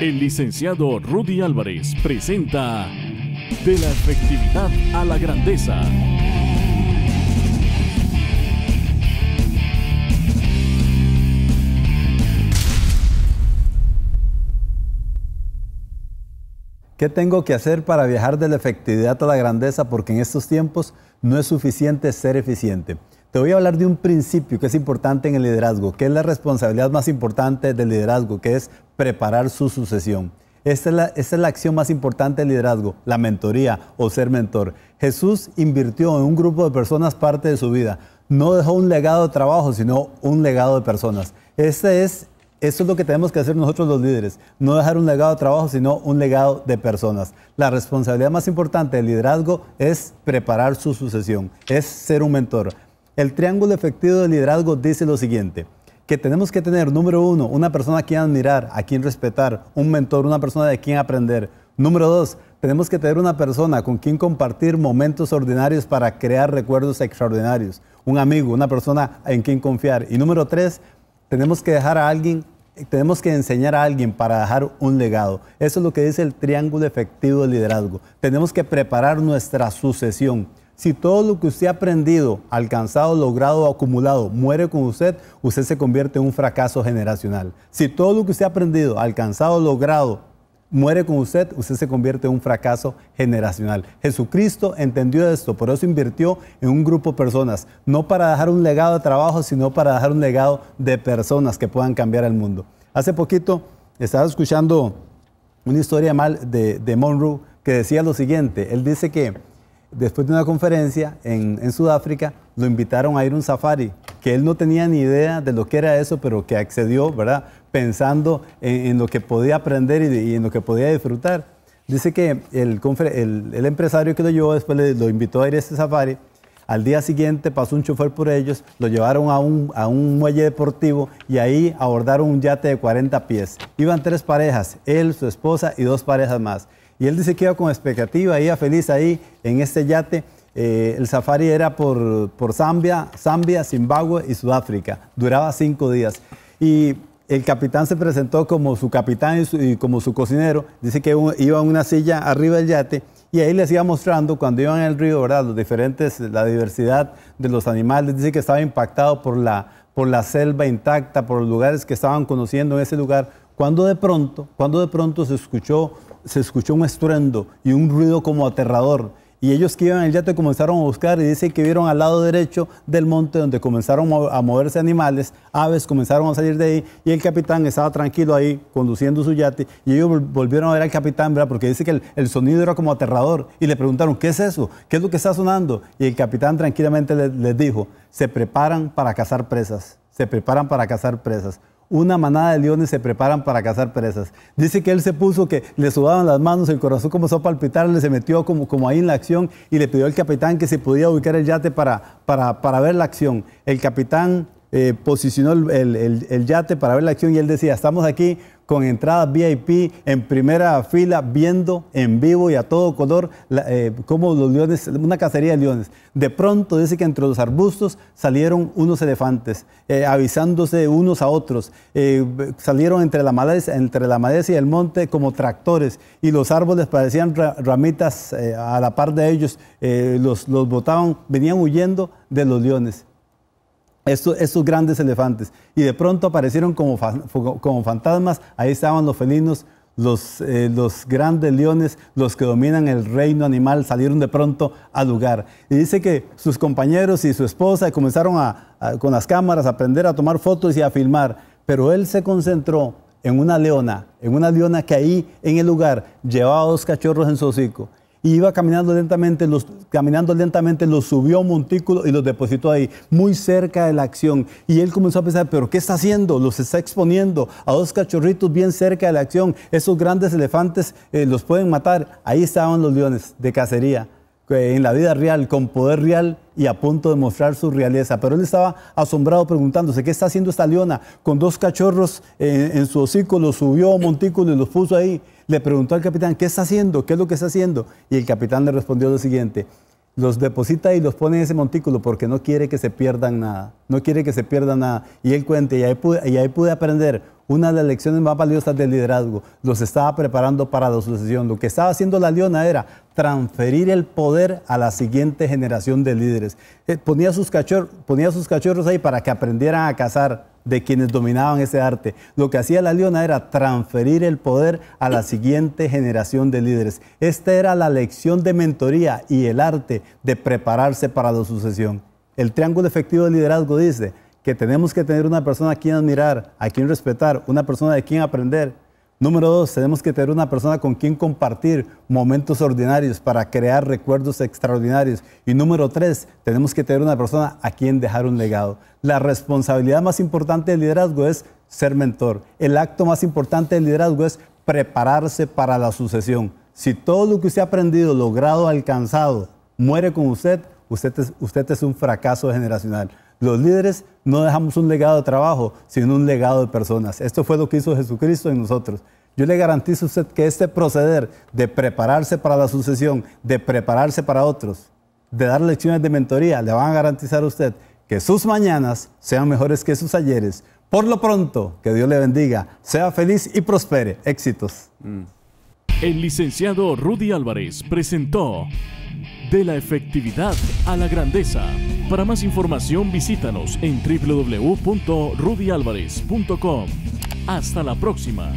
El licenciado Rudy Álvarez presenta De la efectividad a la grandeza. ¿Qué tengo que hacer para viajar de la efectividad a la grandeza? Porque en estos tiempos no es suficiente ser eficiente. Te voy a hablar de un principio que es importante en el liderazgo, que es la responsabilidad más importante del liderazgo, que es preparar su sucesión. Esta es, la, acción más importante del liderazgo, la mentoría o ser mentor. Jesús invirtió en un grupo de personas parte de su vida. No dejó un legado de trabajo, sino un legado de personas. Este es esto es lo que tenemos que hacer nosotros los líderes, no dejar un legado de trabajo, sino un legado de personas. La responsabilidad más importante del liderazgo es preparar su sucesión, es ser un mentor. El triángulo efectivo de liderazgo dice lo siguiente, que tenemos que tener, número uno, una persona a quien admirar, a quien respetar, un mentor, una persona de quien aprender. Número dos, tenemos que tener una persona con quien compartir momentos ordinarios para crear recuerdos extraordinarios. Un amigo, una persona en quien confiar. Y número tres, tenemos que dejar a alguien, tenemos que enseñar a alguien para dejar un legado. Eso es lo que dice el triángulo efectivo de liderazgo. Tenemos que preparar nuestra sucesión. Si todo lo que usted ha aprendido, alcanzado, logrado, acumulado, muere con usted, usted se convierte en un fracaso generacional. Si todo lo que usted ha aprendido, alcanzado, logrado, muere con usted, usted se convierte en un fracaso generacional. Jesucristo entendió esto, por eso invirtió en un grupo de personas, no para dejar un legado de trabajo, sino para dejar un legado de personas que puedan cambiar el mundo. Hace poquito estaba escuchando una historia mal de, de Monroe que decía lo siguiente, él dice que después de una conferencia en, Sudáfrica, lo invitaron a ir a un safari, que él no tenía ni idea de lo que era eso, pero que accedió, ¿verdad? Pensando en, lo que podía aprender y, en lo que podía disfrutar. Dice que el, empresario que lo llevó después lo invitó a ir a ese safari. Al día siguiente pasó un chofer por ellos, lo llevaron a un muelle deportivo y ahí abordaron un yate de 40 pies. Iban tres parejas, él, su esposa y dos parejas más. Y él dice que iba con expectativa, iba feliz ahí en este yate. Eh, el safari era por, por, Zambia, Zambia, Zimbabue y Sudáfrica. Duraba cinco días. Y el capitán se presentó como su capitán y, como su cocinero. Dice que iba en una silla arriba del yate y ahí les iba mostrando cuando iban al el río, ¿verdad? diferentes, la diversidad de los animales. Dice que estaba impactado por la, por la selva intacta, por los lugares que estaban conociendo en ese lugar. Cuando de pronto, cuando de pronto se escuchó se escuchó un estruendo y un ruido como aterrador. Y ellos que iban en el yate comenzaron a buscar y dicen que vieron al lado derecho del monte donde comenzaron a moverse animales, aves comenzaron a salir de ahí y el capitán estaba tranquilo ahí conduciendo su yate y ellos volvieron a ver al capitán, Porque dice que el, sonido era como aterrador y le preguntaron, ¿qué es eso? ¿Qué es lo que está sonando? Y el capitán tranquilamente les dijo, se preparan para cazar presas, se preparan para cazar presas una manada de leones se preparan para cazar presas. Dice que él se puso que le sudaban las manos, el corazón comenzó a palpitar, le se metió como, como ahí en la acción y le pidió al capitán que se pudiera ubicar el yate para, para, para ver la acción. El capitán eh, posicionó el, yate para ver la acción y él decía, estamos aquí con entradas VIP en primera fila, viendo en vivo y a todo color eh, como los leones, una cacería de leones. De pronto dice que entre los arbustos salieron unos elefantes, eh, avisándose unos a otros. salieron entre la, maleza, entre la y el monte como tractores y los árboles parecían ramitas a la par de ellos. los, los botaban, venían huyendo de los leones estos, grandes elefantes. Y de pronto aparecieron como, fantasmas, ahí estaban los felinos, eh, los, grandes leones, los que dominan el reino animal, salieron de pronto al lugar. Y dice que sus compañeros y su esposa comenzaron con las cámaras a aprender a tomar fotos y a filmar, pero él se concentró en una leona, en una leona que ahí en el lugar llevaba dos cachorros en su hocico y iba caminando lentamente, los, caminando lentamente, los subió a un montículo y los depositó ahí, muy cerca de la acción. Y él comenzó a pensar, pero ¿qué está haciendo? Los está exponiendo a dos cachorritos bien cerca de la acción. Esos grandes elefantes eh, los pueden matar. Ahí estaban los leones de cacería en la vida real, con poder real y a punto de mostrar su realeza. Pero él estaba asombrado preguntándose, ¿qué está haciendo esta leona con dos cachorros en, su hocico? Los subió a un montículo y los puso ahí. Le preguntó al capitán, ¿qué está haciendo? ¿Qué es lo que está haciendo? Y el capitán le respondió lo siguiente, los deposita y los pone en ese montículo porque no quiere que se pierdan nada, no quiere que se pierdan nada. Y él cuenta, y ahí pude, y ahí pude aprender una de las lecciones más valiosas del liderazgo. Los estaba preparando para la sucesión. Lo que estaba haciendo la Leona era transferir el poder a la siguiente generación de líderes. Eh, ponía sus, cachorros, sus cachorros ahí para que aprendieran a cazar de quienes dominaban ese arte. Lo que hacía la Leona era transferir el poder a la siguiente generación de líderes. Esta era la lección de mentoría y el arte de prepararse para la sucesión. El triángulo efectivo del liderazgo dice, que tenemos que tener una persona a quien admirar, a quien respetar, una persona de quien aprender. Número dos, tenemos que tener una persona con quien compartir momentos ordinarios para crear recuerdos extraordinarios. Y número tres, tenemos que tener una persona a quien dejar un legado. La responsabilidad más importante del liderazgo es ser mentor. El acto más importante del liderazgo es prepararse para la sucesión. Si todo lo que usted ha aprendido, logrado, alcanzado, muere con usted, usted es, usted es un fracaso generacional. Los líderes no dejamos un legado de trabajo, sino un legado de personas. Esto fue lo que hizo Jesucristo en nosotros. Yo le garantizo a usted que este proceder de prepararse para la sucesión, de prepararse para otros, de dar lecciones de mentoría, le van a garantizar a usted que sus mañanas sean mejores que sus ayeres. Por lo pronto, que Dios le bendiga, sea feliz y prospere. Éxitos. Mm. El licenciado Rudy Álvarez presentó de la efectividad a la grandeza. Para más información visítanos en www.rudyalvarez.com. Hasta la próxima.